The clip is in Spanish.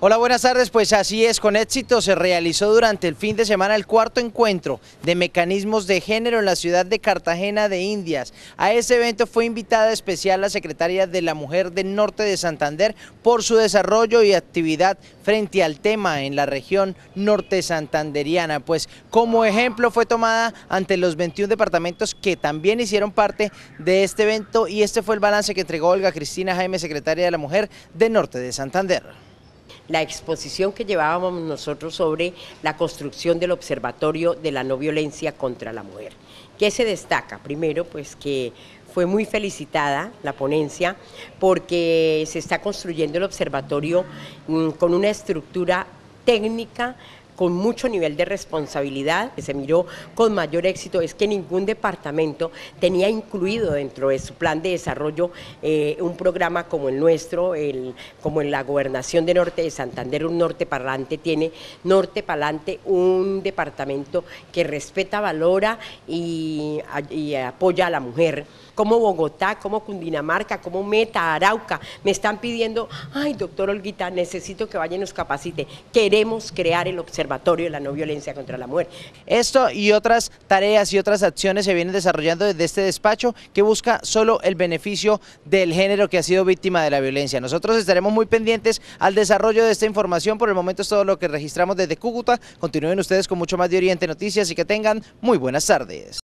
Hola, buenas tardes. Pues así es, con éxito se realizó durante el fin de semana el cuarto encuentro de mecanismos de género en la ciudad de Cartagena de Indias. A este evento fue invitada especial la secretaria de la Mujer del Norte de Santander por su desarrollo y actividad frente al tema en la región norte santanderiana. Pues como ejemplo fue tomada ante los 21 departamentos que también hicieron parte de este evento y este fue el balance que entregó Olga Cristina Jaime, secretaria de la Mujer del Norte de Santander la exposición que llevábamos nosotros sobre la construcción del Observatorio de la No Violencia contra la Mujer. ¿Qué se destaca? Primero, pues que fue muy felicitada la ponencia porque se está construyendo el observatorio mm, con una estructura técnica con mucho nivel de responsabilidad, que se miró con mayor éxito, es que ningún departamento tenía incluido dentro de su plan de desarrollo eh, un programa como el nuestro, el, como en la gobernación de Norte de Santander, un Norte Parlante tiene Norte Palante, un departamento que respeta, valora y, apoya a la mujer como Bogotá, como Cundinamarca, como Meta, Arauca, me están pidiendo, ay doctor Olguita, necesito que vaya y nos capacite. Queremos crear el observatorio la No Violencia contra la Mujer. Esto y otras tareas y otras acciones se vienen desarrollando desde este despacho que busca solo el beneficio del género que ha sido víctima de la violencia. Nosotros estaremos muy pendientes al desarrollo de esta información. Por el momento es todo lo que registramos desde Cúcuta. Continúen ustedes con mucho más de Oriente Noticias y que tengan muy buenas tardes.